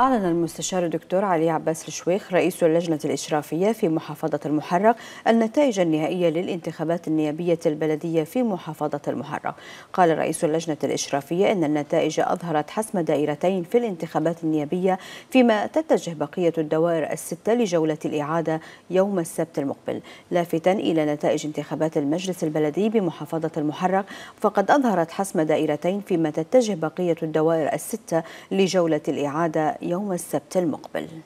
أعلن المستشار الدكتور علي عباس الشويخ رئيس اللجنة الإشرافية في محافظة المحرق النتائج النهائية للانتخابات النيابية البلدية في محافظة المحرق قال رئيس اللجنة الإشرافية إن النتائج أظهرت حسم دائرتين في الانتخابات النيابية فيما تتجه بقية الدوائر الستة لجولة الإعادة يوم السبت المقبل لافتا إلى نتائج انتخابات المجلس البلدي بمحافظة المحرق فقد أظهرت حسم دائرتين فيما تتجه بقية الدوائر الستة لجولة الإعادة يوم السبت المقبل